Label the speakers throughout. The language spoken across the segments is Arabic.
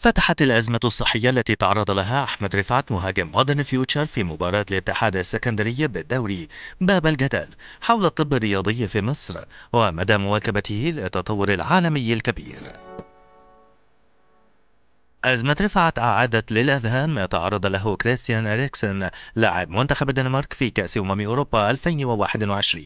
Speaker 1: فتحت الأزمة الصحية التي تعرض لها أحمد رفعت مهاجم مودرن فيوتشر في مباراة الاتحاد السكندري بالدوري باب الجدل حول الطب الرياضي في مصر ومدى مواكبته للتطور العالمي الكبير أزمة رفعت أعادت للأذهان ما تعرض له كريستيان إريكسن لاعب منتخب الدنمارك في كأس أمم أوروبا 2021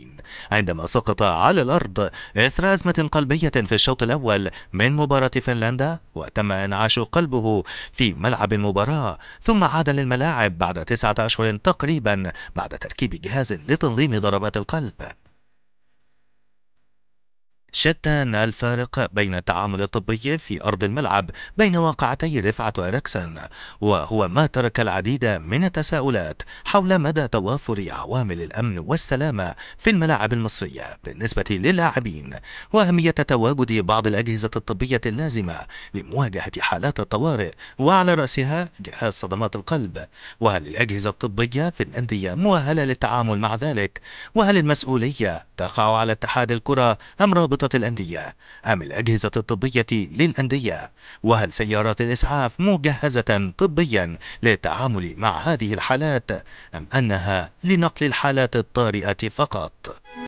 Speaker 1: عندما سقط على الأرض إثر أزمة قلبية في الشوط الأول من مباراة فنلندا وتم إنعاش قلبه في ملعب المباراة ثم عاد للملاعب بعد تسعة أشهر تقريبا بعد تركيب جهاز لتنظيم ضربات القلب شتان الفارق بين التعامل الطبي في أرض الملعب بين واقعتي رفعة أريكسن وهو ما ترك العديد من التساؤلات حول مدى توافر عوامل الأمن والسلامة في الملاعب المصرية بالنسبة للاعبين وأهمية تواجد بعض الأجهزة الطبية اللازمة لمواجهة حالات الطوارئ وعلى رأسها جهاز صدمات القلب وهل الأجهزة الطبية في الأندية مؤهلة للتعامل مع ذلك وهل المسؤولية تقع على اتحاد الكرة أم رابط خارطة الأندية أم الأجهزة الطبية للأندية؟ وهل سيارات الإسعاف مجهزة طبيا للتعامل مع هذه الحالات أم أنها لنقل الحالات الطارئة فقط؟